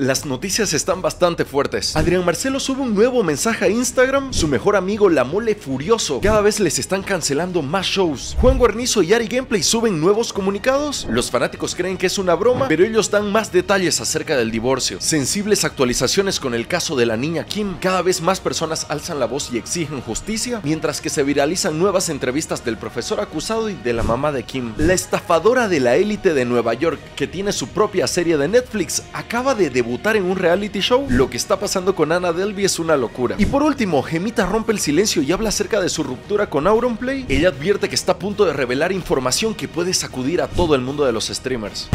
Las noticias están bastante fuertes. Adrián Marcelo sube un nuevo mensaje a Instagram. Su mejor amigo La Mole Furioso. Cada vez les están cancelando más shows. Juan Guarnizo y Ari Gameplay suben nuevos comunicados. Los fanáticos creen que es una broma, pero ellos dan más detalles acerca del divorcio. Sensibles actualizaciones con el caso de la niña Kim. Cada vez más personas alzan la voz y exigen justicia, mientras que se viralizan nuevas entrevistas del profesor acusado y de la mamá de Kim. La estafadora de la élite de Nueva York, que tiene su propia serie de Netflix, acaba de en un reality show? Lo que está pasando con Anna Delby es una locura. Y por último, Gemita rompe el silencio y habla acerca de su ruptura con Auronplay. Ella advierte que está a punto de revelar información que puede sacudir a todo el mundo de los streamers.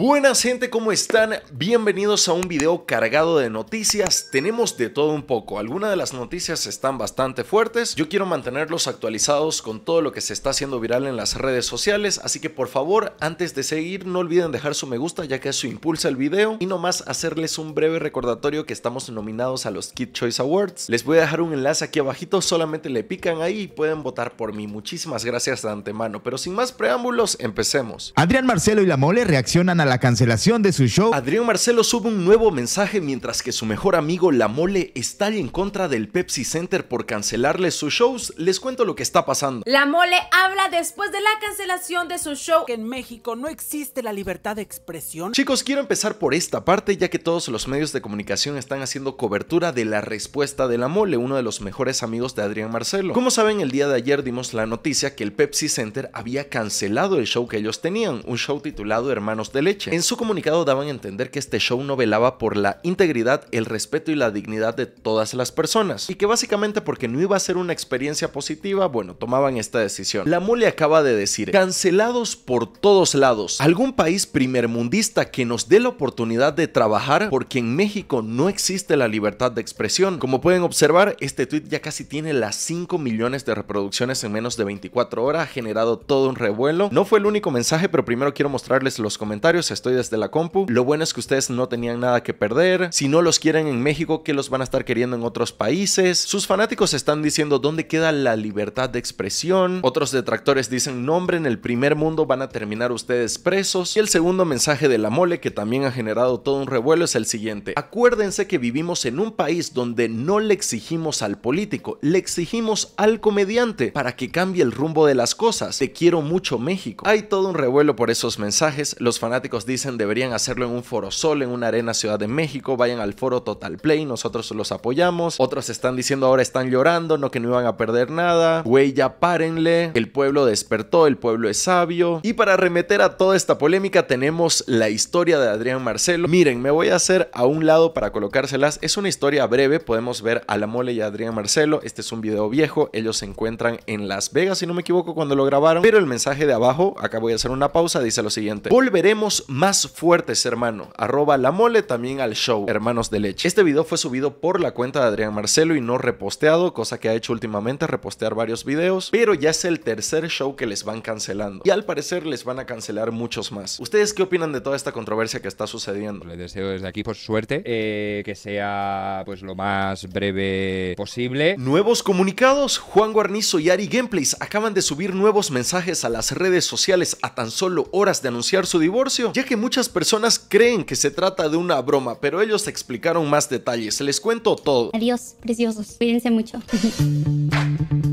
Buenas gente, ¿cómo están? Bienvenidos a un video cargado de noticias. Tenemos de todo un poco. Algunas de las noticias están bastante fuertes. Yo quiero mantenerlos actualizados con todo lo que se está haciendo viral en las redes sociales. Así que por favor, antes de seguir, no olviden dejar su me gusta ya que eso impulsa el video. Y nomás hacerles un breve recordatorio que estamos nominados a los Kid Choice Awards. Les voy a dejar un enlace aquí abajito, solamente le pican ahí y pueden votar por mí. Muchísimas gracias de antemano. Pero sin más preámbulos, empecemos. Adrián Marcelo y la Mole reaccionan a la cancelación de su show, Adrián Marcelo sube un nuevo mensaje mientras que su mejor amigo La Mole está en contra del Pepsi Center por cancelarle sus shows. Les cuento lo que está pasando. La Mole habla después de la cancelación de su show. Que en México no existe la libertad de expresión. Chicos, quiero empezar por esta parte ya que todos los medios de comunicación están haciendo cobertura de la respuesta de La Mole, uno de los mejores amigos de Adrián Marcelo. Como saben, el día de ayer dimos la noticia que el Pepsi Center había cancelado el show que ellos tenían, un show titulado Hermanos de Leche en su comunicado daban a entender que este show no velaba por la integridad, el respeto y la dignidad de todas las personas, y que básicamente porque no iba a ser una experiencia positiva, bueno, tomaban esta decisión. La mole acaba de decir, cancelados por todos lados, algún país primermundista que nos dé la oportunidad de trabajar porque en México no existe la libertad de expresión. Como pueden observar, este tweet ya casi tiene las 5 millones de reproducciones en menos de 24 horas, ha generado todo un revuelo. No fue el único mensaje, pero primero quiero mostrarles los comentarios estoy desde la compu. Lo bueno es que ustedes no tenían nada que perder. Si no los quieren en México, que los van a estar queriendo en otros países? Sus fanáticos están diciendo dónde queda la libertad de expresión. Otros detractores dicen, nombre, en el primer mundo van a terminar ustedes presos. Y el segundo mensaje de la mole, que también ha generado todo un revuelo, es el siguiente. Acuérdense que vivimos en un país donde no le exigimos al político, le exigimos al comediante para que cambie el rumbo de las cosas. Te quiero mucho México. Hay todo un revuelo por esos mensajes. Los fanáticos dicen deberían hacerlo en un Foro Sol, en una arena Ciudad de México, vayan al foro Total Play, nosotros los apoyamos. Otros están diciendo ahora están llorando, no que no iban a perder nada. Güey, ya párenle, el pueblo despertó, el pueblo es sabio. Y para remeter a toda esta polémica tenemos la historia de Adrián Marcelo. Miren, me voy a hacer a un lado para colocárselas. Es una historia breve, podemos ver a la mole y a Adrián Marcelo. Este es un video viejo, ellos se encuentran en Las Vegas, si no me equivoco, cuando lo grabaron. Pero el mensaje de abajo, acá voy a hacer una pausa, dice lo siguiente. Volveremos más fuertes, hermano. Arroba la mole también al show, hermanos de leche. Este video fue subido por la cuenta de Adrián Marcelo y no reposteado, cosa que ha hecho últimamente, repostear varios videos, pero ya es el tercer show que les van cancelando. Y al parecer les van a cancelar muchos más. ¿Ustedes qué opinan de toda esta controversia que está sucediendo? Les deseo desde aquí, por suerte, eh, que sea pues lo más breve posible. Nuevos comunicados, Juan Guarnizo y Ari Gameplays acaban de subir nuevos mensajes a las redes sociales a tan solo horas de anunciar su divorcio ya que muchas personas creen que se trata de una broma, pero ellos explicaron más detalles. Les cuento todo. Adiós, preciosos. Cuídense mucho.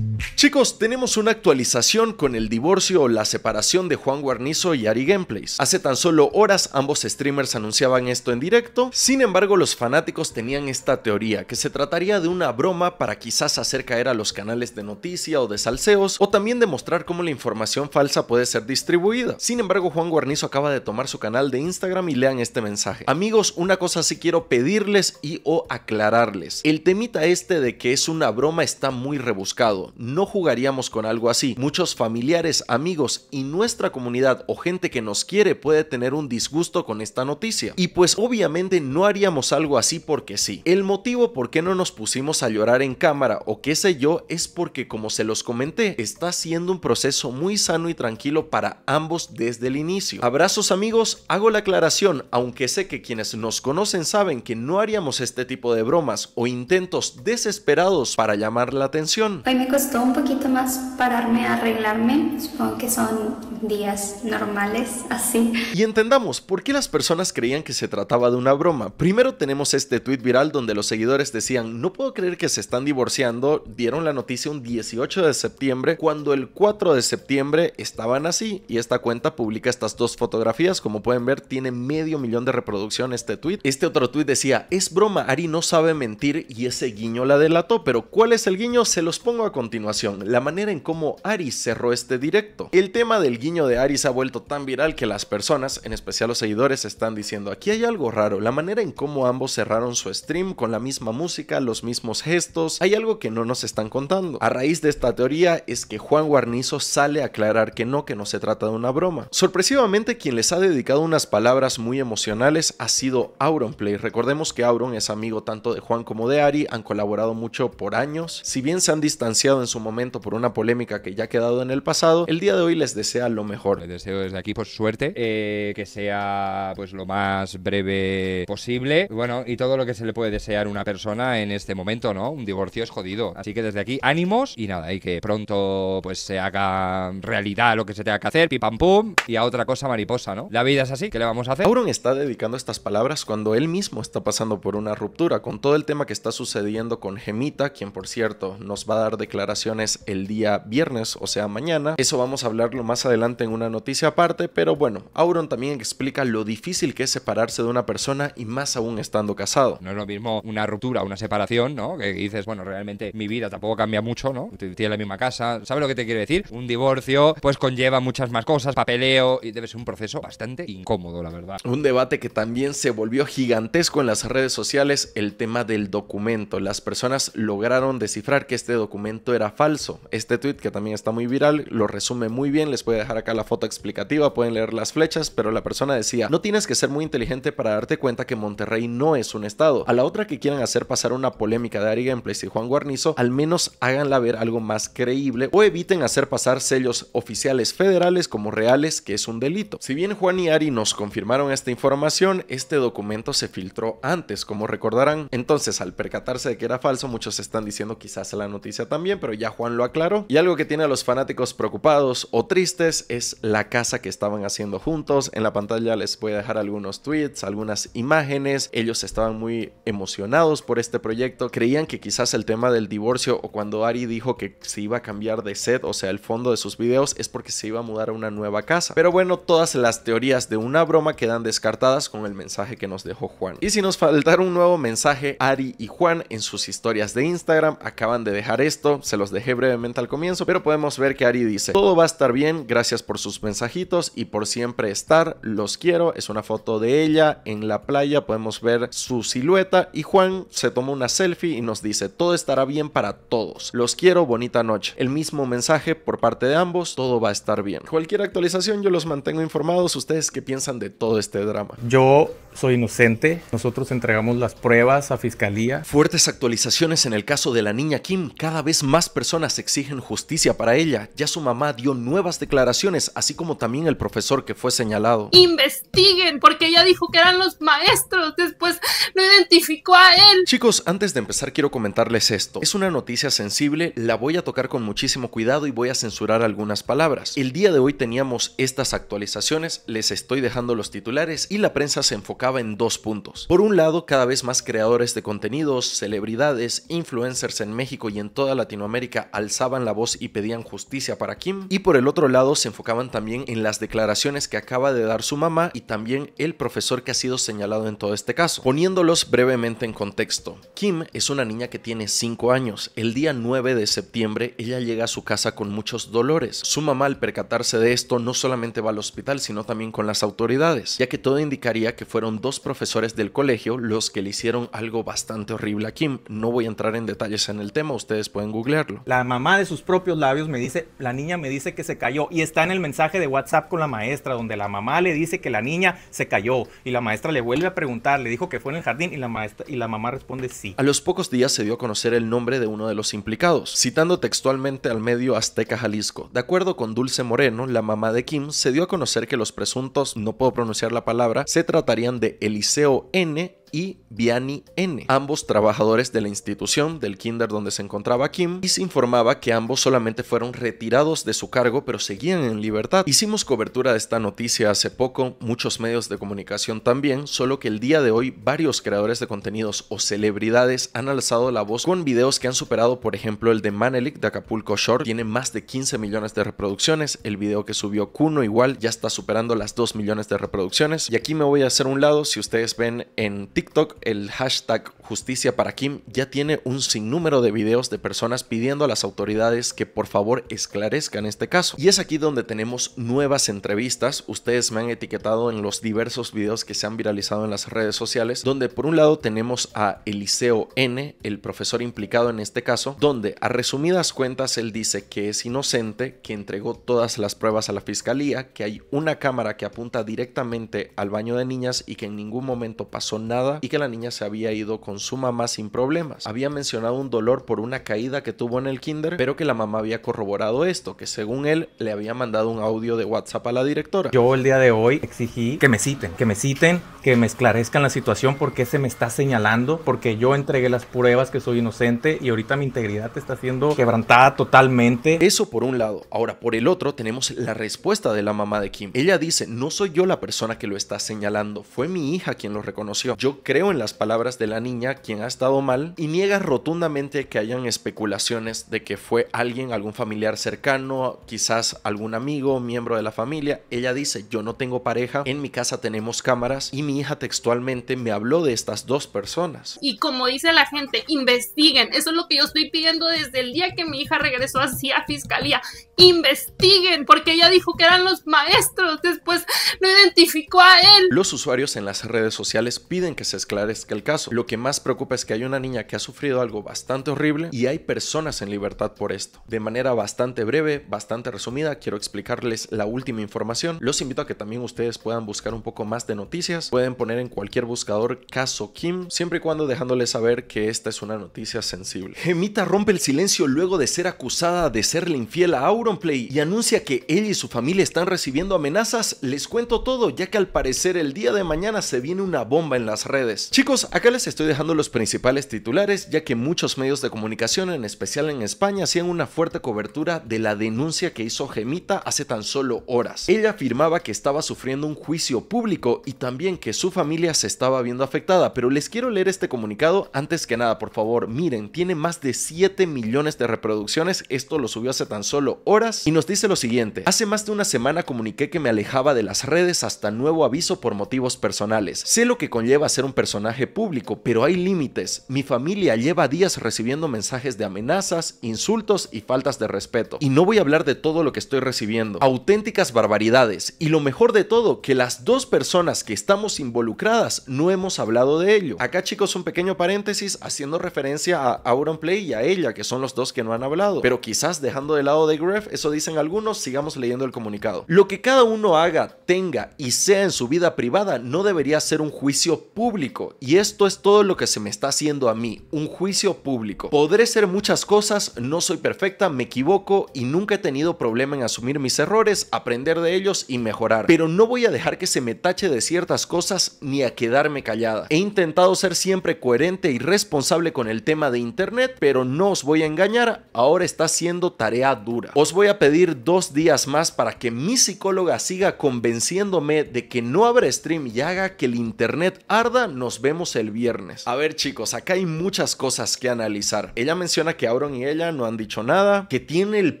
Chicos, tenemos una actualización con el divorcio o la separación de Juan Guarnizo y Ari Gameplays. Hace tan solo horas ambos streamers anunciaban esto en directo, sin embargo los fanáticos tenían esta teoría, que se trataría de una broma para quizás hacer caer a los canales de noticia o de salseos, o también demostrar cómo la información falsa puede ser distribuida. Sin embargo, Juan Guarnizo acaba de tomar su canal de Instagram y lean este mensaje. Amigos, una cosa sí quiero pedirles y o aclararles. El temita este de que es una broma está muy rebuscado. No jugaríamos con algo así. Muchos familiares, amigos y nuestra comunidad o gente que nos quiere puede tener un disgusto con esta noticia. Y pues obviamente no haríamos algo así porque sí. El motivo por qué no nos pusimos a llorar en cámara o qué sé yo es porque como se los comenté, está siendo un proceso muy sano y tranquilo para ambos desde el inicio. Abrazos amigos, hago la aclaración, aunque sé que quienes nos conocen saben que no haríamos este tipo de bromas o intentos desesperados para llamar la atención. costó poquito más pararme a arreglarme. Supongo que son días normales, así. Y entendamos por qué las personas creían que se trataba de una broma. Primero tenemos este tuit viral donde los seguidores decían, no puedo creer que se están divorciando, dieron la noticia un 18 de septiembre, cuando el 4 de septiembre estaban así, y esta cuenta publica estas dos fotografías, como pueden ver, tiene medio millón de reproducción este tuit. Este otro tweet decía, es broma, Ari no sabe mentir y ese guiño la delató, pero ¿cuál es el guiño? Se los pongo a continuación la manera en cómo Ari cerró este directo. El tema del guiño de Ari se ha vuelto tan viral que las personas, en especial los seguidores, están diciendo aquí hay algo raro, la manera en cómo ambos cerraron su stream con la misma música, los mismos gestos, hay algo que no nos están contando. A raíz de esta teoría es que Juan Guarnizo sale a aclarar que no, que no se trata de una broma. Sorpresivamente quien les ha dedicado unas palabras muy emocionales ha sido Auronplay. Recordemos que Auron es amigo tanto de Juan como de Ari, han colaborado mucho por años, si bien se han distanciado en su momento por una polémica que ya ha quedado en el pasado, el día de hoy les desea lo mejor. Les deseo desde aquí pues suerte, eh, eh, que sea pues lo más breve posible, bueno, y todo lo que se le puede desear a una persona en este momento, ¿no? Un divorcio es jodido. Así que desde aquí ánimos y nada, y que pronto pues se haga realidad lo que se tenga que hacer, Pipam pum, y a otra cosa mariposa, ¿no? La vida es así, ¿qué le vamos a hacer? Auron está dedicando estas palabras cuando él mismo está pasando por una ruptura, con todo el tema que está sucediendo con Gemita, quien por cierto nos va a dar declaraciones el día viernes, o sea, mañana. Eso vamos a hablarlo más adelante en una noticia aparte, pero bueno, Auron también explica lo difícil que es separarse de una persona y más aún estando casado. No es lo mismo una ruptura, una separación, ¿no? Que dices, bueno, realmente mi vida tampoco cambia mucho, ¿no? Tiene la misma casa, ¿sabes lo que te quiero decir? Un divorcio, pues conlleva muchas más cosas, papeleo, y debe ser un proceso bastante incómodo, la verdad. Un debate que también se volvió gigantesco en las redes sociales, el tema del documento. Las personas lograron descifrar que este documento era falso este tweet que también está muy viral lo resume muy bien, les voy a dejar acá la foto explicativa, pueden leer las flechas, pero la persona decía, no tienes que ser muy inteligente para darte cuenta que Monterrey no es un estado. A la otra que quieran hacer pasar una polémica de Ari place y Juan Guarnizo, al menos háganla ver algo más creíble o eviten hacer pasar sellos oficiales federales como reales, que es un delito. Si bien Juan y Ari nos confirmaron esta información, este documento se filtró antes, como recordarán. Entonces, al percatarse de que era falso, muchos están diciendo quizás la noticia también, pero ya Juan lo aclaró. Y algo que tiene a los fanáticos preocupados o tristes es la casa que estaban haciendo juntos. En la pantalla les voy a dejar algunos tweets, algunas imágenes. Ellos estaban muy emocionados por este proyecto. Creían que quizás el tema del divorcio o cuando Ari dijo que se iba a cambiar de set, o sea, el fondo de sus videos, es porque se iba a mudar a una nueva casa. Pero bueno, todas las teorías de una broma quedan descartadas con el mensaje que nos dejó Juan. Y si nos faltara un nuevo mensaje, Ari y Juan en sus historias de Instagram acaban de dejar esto, se los dejé brevemente al comienzo, pero podemos ver que Ari dice, todo va a estar bien, gracias por sus mensajitos y por siempre estar, los quiero, es una foto de ella en la playa, podemos ver su silueta y Juan se tomó una selfie y nos dice, todo estará bien para todos, los quiero, bonita noche. El mismo mensaje por parte de ambos, todo va a estar bien. Cualquier actualización yo los mantengo informados, ustedes qué piensan de todo este drama. Yo soy inocente, nosotros entregamos las pruebas a fiscalía. Fuertes actualizaciones en el caso de la niña Kim, cada vez más personas exigen justicia para ella. Ya su mamá dio nuevas declaraciones, así como también el profesor que fue señalado. Investiguen, porque ella dijo que eran los maestros. Después lo identificó a él. Chicos, antes de empezar quiero comentarles esto. Es una noticia sensible, la voy a tocar con muchísimo cuidado y voy a censurar algunas palabras. El día de hoy teníamos estas actualizaciones, les estoy dejando los titulares y la prensa se enfocaba en dos puntos. Por un lado, cada vez más creadores de contenidos, celebridades, influencers en México y en toda Latinoamérica alzaban la voz y pedían justicia para Kim. Y por el otro lado se enfocaban también en las declaraciones que acaba de dar su mamá y también el profesor que ha sido señalado en todo este caso. Poniéndolos brevemente en contexto, Kim es una niña que tiene 5 años. El día 9 de septiembre ella llega a su casa con muchos dolores. Su mamá al percatarse de esto no solamente va al hospital sino también con las autoridades, ya que todo indicaría que fueron dos profesores del colegio los que le hicieron algo bastante horrible a Kim. No voy a entrar en detalles en el tema, ustedes pueden googlearlo. La la mamá de sus propios labios me dice, la niña me dice que se cayó y está en el mensaje de WhatsApp con la maestra, donde la mamá le dice que la niña se cayó y la maestra le vuelve a preguntar, le dijo que fue en el jardín y la, maestra, y la mamá responde sí. A los pocos días se dio a conocer el nombre de uno de los implicados, citando textualmente al medio Azteca Jalisco. De acuerdo con Dulce Moreno, la mamá de Kim, se dio a conocer que los presuntos, no puedo pronunciar la palabra, se tratarían de Eliseo N y Viani N., ambos trabajadores de la institución del kinder donde se encontraba Kim, y se informaba que ambos solamente fueron retirados de su cargo pero seguían en libertad. Hicimos cobertura de esta noticia hace poco, muchos medios de comunicación también, solo que el día de hoy varios creadores de contenidos o celebridades han alzado la voz con videos que han superado, por ejemplo, el de Manelik de Acapulco Shore, tiene más de 15 millones de reproducciones, el video que subió Kuno igual ya está superando las 2 millones de reproducciones, y aquí me voy a hacer un lado, si ustedes ven en TikTok el hashtag Justicia para Kim ya tiene un sinnúmero de videos de personas pidiendo a las autoridades que por favor esclarezcan este caso. Y es aquí donde tenemos nuevas entrevistas. Ustedes me han etiquetado en los diversos videos que se han viralizado en las redes sociales, donde por un lado tenemos a Eliseo N, el profesor implicado en este caso, donde a resumidas cuentas él dice que es inocente, que entregó todas las pruebas a la fiscalía, que hay una cámara que apunta directamente al baño de niñas y que en ningún momento pasó nada y que la niña se había ido con su mamá sin problemas. Había mencionado un dolor por una caída que tuvo en el kinder, pero que la mamá había corroborado esto, que según él le había mandado un audio de WhatsApp a la directora. Yo el día de hoy exigí que me citen, que me citen, que me esclarezcan la situación porque se me está señalando, porque yo entregué las pruebas que soy inocente y ahorita mi integridad está siendo quebrantada totalmente. Eso por un lado. Ahora, por el otro tenemos la respuesta de la mamá de Kim. Ella dice, no soy yo la persona que lo está señalando, fue mi hija quien lo reconoció. Yo creo en las palabras de la niña quien ha estado mal y niega rotundamente que hayan especulaciones de que fue alguien, algún familiar cercano, quizás algún amigo, miembro de la familia. Ella dice, yo no tengo pareja, en mi casa tenemos cámaras y mi hija textualmente me habló de estas dos personas. Y como dice la gente, investiguen. Eso es lo que yo estoy pidiendo desde el día que mi hija regresó así a fiscalía. Investiguen, porque ella dijo que eran los maestros. Después lo identificó a él. Los usuarios en las redes sociales piden que se esclarezca el caso. Lo que más Preocupes preocupa es que hay una niña que ha sufrido algo bastante horrible y hay personas en libertad por esto. De manera bastante breve, bastante resumida, quiero explicarles la última información. Los invito a que también ustedes puedan buscar un poco más de noticias. Pueden poner en cualquier buscador caso Kim, siempre y cuando dejándoles saber que esta es una noticia sensible. Gemita rompe el silencio luego de ser acusada de ser serle infiel a Auronplay y anuncia que ella y su familia están recibiendo amenazas. Les cuento todo, ya que al parecer el día de mañana se viene una bomba en las redes. Chicos, acá les estoy dejando los principales titulares, ya que muchos medios de comunicación, en especial en España, hacían una fuerte cobertura de la denuncia que hizo Gemita hace tan solo horas. Ella afirmaba que estaba sufriendo un juicio público y también que su familia se estaba viendo afectada, pero les quiero leer este comunicado antes que nada, por favor, miren, tiene más de 7 millones de reproducciones, esto lo subió hace tan solo horas y nos dice lo siguiente, hace más de una semana comuniqué que me alejaba de las redes hasta nuevo aviso por motivos personales. Sé lo que conlleva ser un personaje público, pero hay límites. Mi familia lleva días recibiendo mensajes de amenazas, insultos y faltas de respeto. Y no voy a hablar de todo lo que estoy recibiendo. Auténticas barbaridades. Y lo mejor de todo, que las dos personas que estamos involucradas no hemos hablado de ello. Acá chicos un pequeño paréntesis haciendo referencia a Play y a ella, que son los dos que no han hablado. Pero quizás dejando de lado de Gref, eso dicen algunos, sigamos leyendo el comunicado. Lo que cada uno haga, tenga y sea en su vida privada no debería ser un juicio público. Y esto es todo lo que se me está haciendo a mí, un juicio público. Podré ser muchas cosas, no soy perfecta, me equivoco y nunca he tenido problema en asumir mis errores, aprender de ellos y mejorar. Pero no voy a dejar que se me tache de ciertas cosas ni a quedarme callada. He intentado ser siempre coherente y responsable con el tema de internet, pero no os voy a engañar, ahora está siendo tarea dura. Os voy a pedir dos días más para que mi psicóloga siga convenciéndome de que no habrá stream y haga que el internet arda, nos vemos el viernes. A ver chicos, acá hay muchas cosas que analizar. Ella menciona que Auron y ella no han dicho nada, que tiene el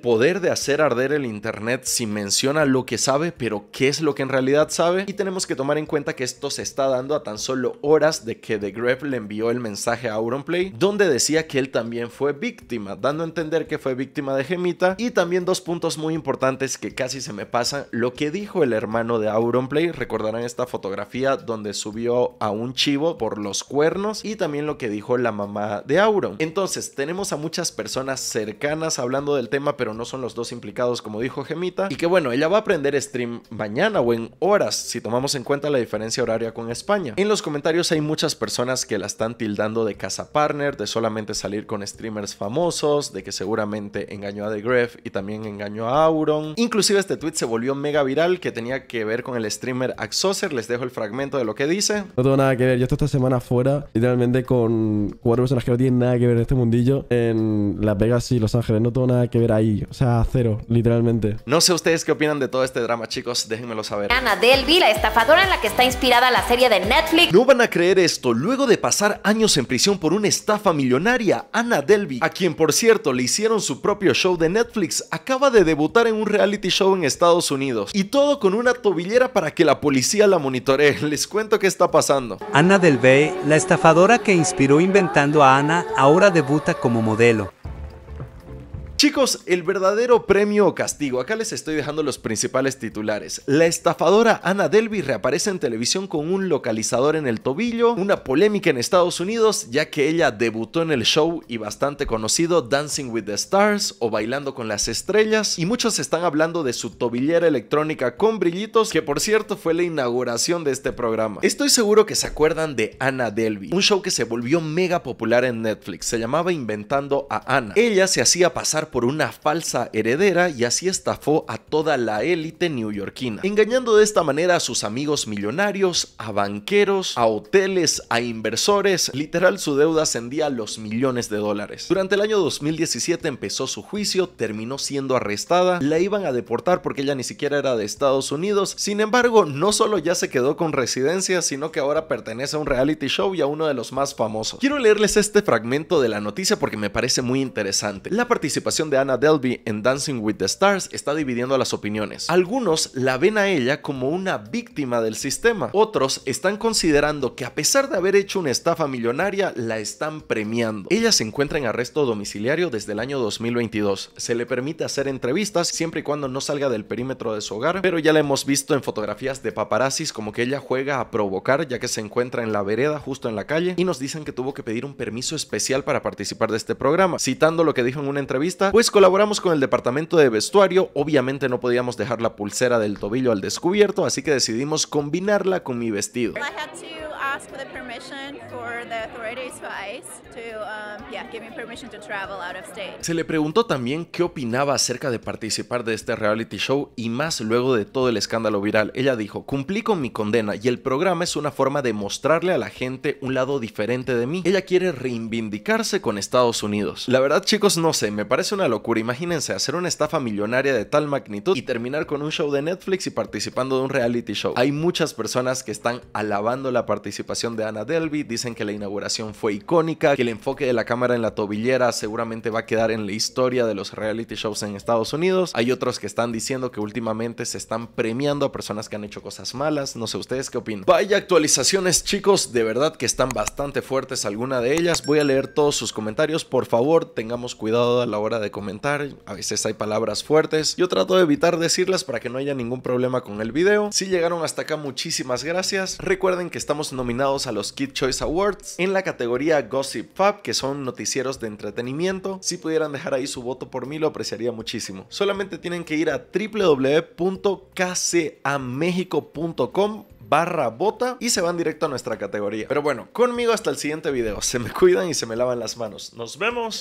poder de hacer arder el Internet si menciona lo que sabe, pero qué es lo que en realidad sabe. Y tenemos que tomar en cuenta que esto se está dando a tan solo horas de que The le envió el mensaje a Play, donde decía que él también fue víctima, dando a entender que fue víctima de Gemita. Y también dos puntos muy importantes que casi se me pasan, lo que dijo el hermano de Play, recordarán esta fotografía donde subió a un chivo por los cuernos y también lo que dijo la mamá de Auron. Entonces, tenemos a muchas personas cercanas hablando del tema, pero no son los dos implicados, como dijo Gemita. Y que bueno, ella va a aprender stream mañana o en horas, si tomamos en cuenta la diferencia horaria con España. En los comentarios hay muchas personas que la están tildando de casa partner, de solamente salir con streamers famosos, de que seguramente engañó a The Gref y también engañó a Auron. Inclusive este tweet se volvió mega viral que tenía que ver con el streamer Axoser. Les dejo el fragmento de lo que dice. No tengo nada que ver, yo estoy esta semana fuera y literalmente con cuatro personas que no tienen nada que ver en este mundillo en Las Vegas y Los Ángeles. No tengo nada que ver ahí. O sea, cero, literalmente. No sé ustedes qué opinan de todo este drama, chicos. Déjenmelo saber. Ana Delby, la estafadora en la que está inspirada la serie de Netflix. No van a creer esto. Luego de pasar años en prisión por una estafa millonaria, Ana Delby, a quien por cierto le hicieron su propio show de Netflix, acaba de debutar en un reality show en Estados Unidos. Y todo con una tobillera para que la policía la monitoree. Les cuento qué está pasando. Ana Delby, la estafadora que inspiró inventando a Ana ahora debuta como modelo. Chicos, el verdadero premio o castigo. Acá les estoy dejando los principales titulares. La estafadora Ana Delby reaparece en televisión con un localizador en el tobillo, una polémica en Estados Unidos ya que ella debutó en el show y bastante conocido Dancing with the Stars o Bailando con las Estrellas y muchos están hablando de su tobillera electrónica con brillitos que por cierto fue la inauguración de este programa. Estoy seguro que se acuerdan de Ana Delby, un show que se volvió mega popular en Netflix. Se llamaba Inventando a Ana. Ella se hacía pasar por una falsa heredera y así estafó a toda la élite neoyorquina, engañando de esta manera a sus amigos millonarios, a banqueros, a hoteles, a inversores, literal su deuda ascendía a los millones de dólares. Durante el año 2017 empezó su juicio, terminó siendo arrestada, la iban a deportar porque ella ni siquiera era de Estados Unidos, sin embargo no solo ya se quedó con residencia, sino que ahora pertenece a un reality show y a uno de los más famosos. Quiero leerles este fragmento de la noticia porque me parece muy interesante. La participación de Anna Delby en Dancing with the Stars está dividiendo las opiniones. Algunos la ven a ella como una víctima del sistema, otros están considerando que a pesar de haber hecho una estafa millonaria, la están premiando. Ella se encuentra en arresto domiciliario desde el año 2022. Se le permite hacer entrevistas siempre y cuando no salga del perímetro de su hogar, pero ya la hemos visto en fotografías de paparazzis como que ella juega a provocar ya que se encuentra en la vereda justo en la calle y nos dicen que tuvo que pedir un permiso especial para participar de este programa. Citando lo que dijo en una entrevista, pues, pues colaboramos con el departamento de vestuario, obviamente no podíamos dejar la pulsera del tobillo al descubierto, así que decidimos combinarla con mi vestido. Se le preguntó también qué opinaba acerca de participar de este reality show y más luego de todo el escándalo viral. Ella dijo, cumplí con mi condena y el programa es una forma de mostrarle a la gente un lado diferente de mí. Ella quiere reivindicarse con Estados Unidos. La verdad chicos, no sé, me parece una locura. Imagínense hacer una estafa millonaria de tal magnitud y terminar con un show de Netflix y participando de un reality show. Hay muchas personas que están alabando la participación de Ana Delby, dicen que la inauguración fue icónica, que el enfoque de la cámara en la tobillera seguramente va a quedar en la historia de los reality shows en Estados Unidos. Hay otros que están diciendo que últimamente se están premiando a personas que han hecho cosas malas, no sé ustedes qué opinan. Vaya actualizaciones chicos, de verdad que están bastante fuertes alguna de ellas, voy a leer todos sus comentarios, por favor tengamos cuidado a la hora de comentar, a veces hay palabras fuertes, yo trato de evitar decirlas para que no haya ningún problema con el video. Si llegaron hasta acá muchísimas gracias, recuerden que estamos nominados a los Kid Choice Awards en la categoría Gossip Fab, que son noticieros de entretenimiento. Si pudieran dejar ahí su voto por mí, lo apreciaría muchísimo. Solamente tienen que ir a www.kcamexico.com barra bota y se van directo a nuestra categoría. Pero bueno, conmigo hasta el siguiente video. Se me cuidan y se me lavan las manos. Nos vemos.